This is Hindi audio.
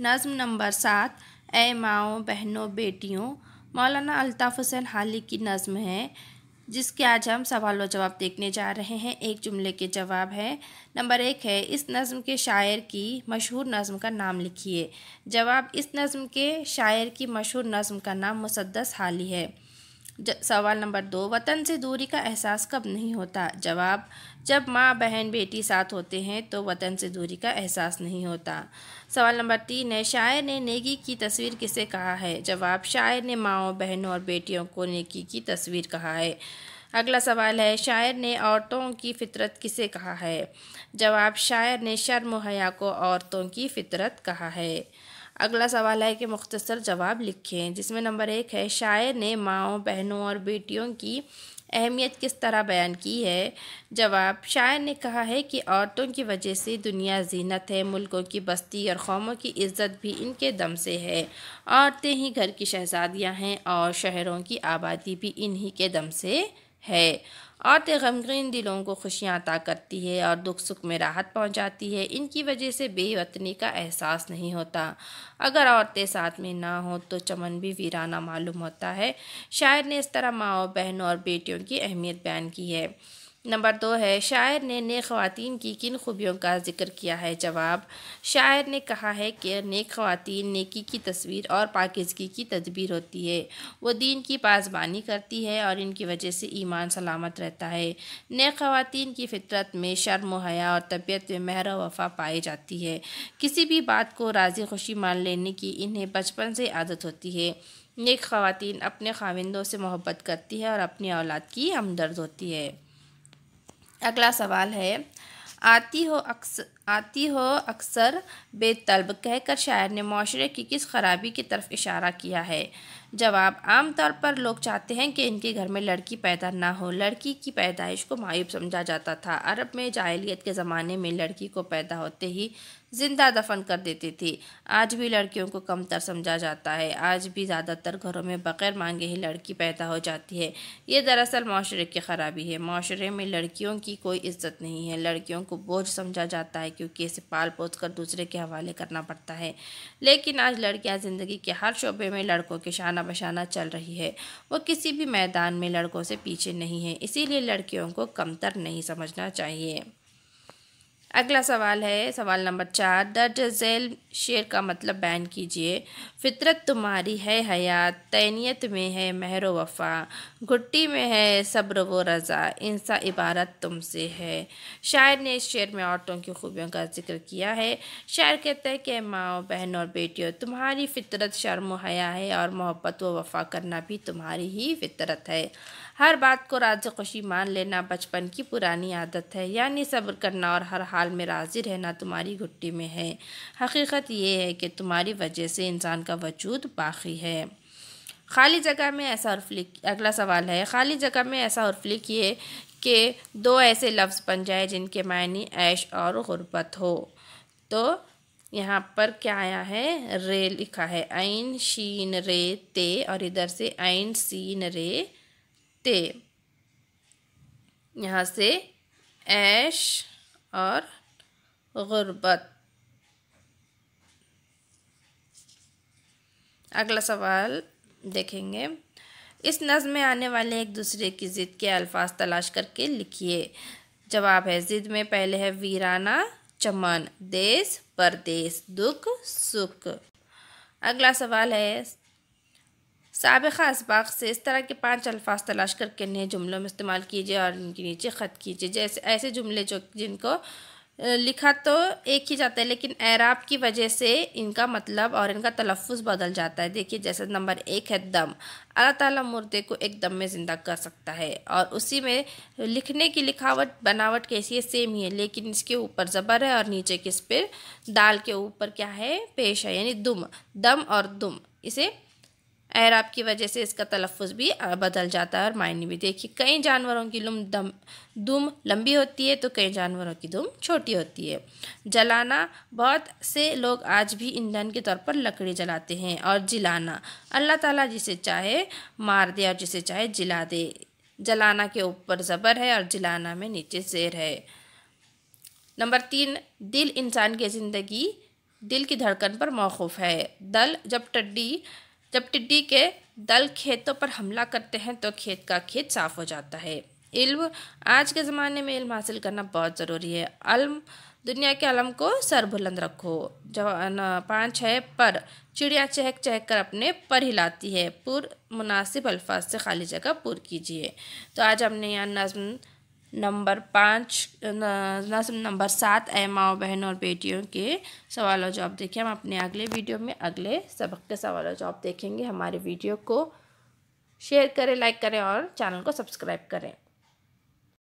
नज़म नंबर सात ए माओ बहनों बेटियों मौलाना अल्ताफ़ हुसैन हाली की नज़म है जिसके आज हम सवाल व जवाब देखने जा रहे हैं एक जुमले के जवाब है नंबर एक है इस नज़म के शायर की मशहूर नज़म का नाम लिखिए जवाब इस नज़म के शायर की मशहूर नज़म का नाम मुसद्दस हाली है सवाल नंबर दो वतन से दूरी का एहसास कब नहीं होता जवाब जब माँ बहन बेटी साथ होते हैं तो वतन से दूरी का एहसास नहीं होता सवाल नंबर तीन है शायर ने नेगी की तस्वीर किसे कहा है जवाब शायर ने माओं बहनों और बेटियों को नेगी की तस्वीर कहा है अगला सवाल है शायर ने औरतों की फितरत किसे कहा है जवाब शायर ने शर्म हया को औरतों की फितरत कहा है अगला सवाल है कि मुख्तसर जवाब लिखें जिसमें नंबर एक है शायर ने माओ बहनों और बेटियों की अहमियत किस तरह बयान की है जवाब शायर ने कहा है कि औरतों की वजह से दुनिया जीनत है मुल्कों की बस्ती और कौमों की इज्जत भी इनके दम से है औरतें ही घर की शहजादियाँ हैं और शहरों की आबादी भी इन्हीं के दम से है औरतें गमगीन दिलों को खुशियाँ अता करती है और दुख सुख में राहत पहुँचाती है इनकी वजह से बेवतनी का एहसास नहीं होता अगर औरतें साथ में ना हो तो चमन भी वीराना मालूम होता है शायर ने इस तरह माओ बहनों और बेटियों की अहमियत बयान की है नंबर दो है शायर ने नेक ख़वान की किन खूबियों का जिक्र किया है जवाब शायर ने कहा है कि नेक खातन नेकी की तस्वीर और पाकिजगी की तदबीर होती है वो दीन की पासबानी करती है और इनकी वजह से ईमान सलामत रहता है नेक खातन की फितरत में शर्म हया और तबीयत में महर वफा पाई जाती है किसी भी बात को राज़ी खुशी मान लेने की इन्हें बचपन से आदत होती है नेक खातन अपने खाविंदों से मोहब्बत करती है और अपनी औलाद की हमदर्द होती है अगला सवाल है आती हो अक्सर आती हो अक्सर बेतलब कहकर शायर ने माशरे की किस खराबी की तरफ इशारा किया है जवाब आमतौर पर लोग चाहते हैं कि इनके घर में लड़की पैदा ना हो लड़की की पैदाइश को मायूब समझा जाता था अरब में जाहलीत के ज़माने में लड़की को पैदा होते ही ज़िंदा दफन कर देती थी आज भी लड़कियों को कमतर समझा जाता है आज भी ज़्यादातर घरों में बग़ैर मांगे ही लड़की पैदा हो जाती है ये दरअसल माशरे की ख़राबी है माशरे में लड़कियों की कोई इज्जत नहीं है लड़कियों को बोझ समझा जाता है क्योंकि इसे पाल पोस कर दूसरे के हवाले करना पड़ता है लेकिन आज लड़कियाँ ज़िंदगी के हर शोबे में लड़कों के शाना बशाना चल रही है वो किसी भी मैदान में लड़कों से पीछे नहीं है इसीलिए लड़कियों को कमतर नहीं समझना चाहिए अगला सवाल है सवाल नंबर चार द डेल शेर का मतलब बैन कीजिए फितरत तुम्हारी है हयात तैनीत में है महर वफ़ा घुट्टी में है सब्र व रज़ा इंसा इबारत तुमसे है शायर ने इस शेर में औरतों की खूबियों का जिक्र किया है शायर कहते हैं कि माओ बहन और बेटियों तुम्हारी फितरत शर्म हया है और मोहब्बत व वफ़ा करना भी तुम्हारी ही फितरत है हर बात को राज खुशी मान लेना बचपन की पुरानी आदत है यानी सब्र करना और हर हाल में राज़ी रहना तुम्हारी घुट्टी में है हकीकत ये है कि तुम्हारी वजह से इंसान का वजूद बाकी है खाली जगह में ऐसा उर्फलिक अगला सवाल है खाली जगह में ऐसा उर्फलिक ये कि दो ऐसे लफ्ज़ बन जाए जिनके मायने ऐश और गुर्बत हो तो यहाँ पर क्या आया है रे लिखा है आइन शीन रे ते और इधर से आइन सीन रे ते यहाँ से ऐश और गुर्बत अगला सवाल देखेंगे इस नज़ में आने वाले एक दूसरे की ज़िद के अल्फाज तलाश करके लिखिए जवाब है ज़िद में पहले है वीराना चमन देश परदेश दुख सुख अगला सवाल है सबका इसबाक से इस तरह के पाँच अल्फाज तलाश करके नए जुमलों में इस्तेमाल कीजिए और इनके नीचे ख़त कीजिए जैसे ऐसे जुमले जो जिनको लिखा तो एक ही जाता है लेकिन ऐराब की वजह से इनका मतलब और इनका तलफ़ बदल जाता है देखिए जैसे नंबर एक है दम अल्लाह ताला मुर्दे को एक दम में ज़िंदा कर सकता है और उसी में लिखने की लिखावट बनावट कैसी है सेम ही है लेकिन इसके ऊपर ज़बर है और नीचे किस पर दाल के ऊपर क्या है पेश है यानी दुम दम और दुम इसे एराब की वजह से इसका तलफ़ भी बदल जाता है और मायने भी देखिए कई जानवरों की लुम दम दुम लंबी होती है तो कई जानवरों की दुम छोटी होती है जलाना बहुत से लोग आज भी ईंधन के तौर पर लकड़ी जलाते हैं और जिलाना अल्लाह ताला जिसे चाहे मार दे और जिसे चाहे जिला दे जलाना के ऊपर ज़बर है और जिलाना में नीचे जेर है नंबर तीन दिल इंसान की ज़िंदगी दिल की धड़कन पर मौकूफ़ है दल जब टड्डी जब टिड्डी के दल खेतों पर हमला करते हैं तो खेत का खेत साफ हो जाता है इल्म आज के ज़माने में इल्म हासिल करना बहुत ज़रूरी है अलम दुनिया के अलम को सरबुलंद रखो जवान पाँच है पर चिड़िया चहक चहक कर अपने पर हिलाती है पुर मुनासिब अल्फाज से खाली जगह पुर कीजिए तो आज हमने यहाँ नज़म नंबर पाँच नंबर सात ए माओ बहन और बेटियों के सवाल और जवाब देखें हम अपने अगले वीडियो में अगले सबक के सवाल और जवाब देखेंगे हमारे वीडियो को शेयर करें लाइक करें और चैनल को सब्सक्राइब करें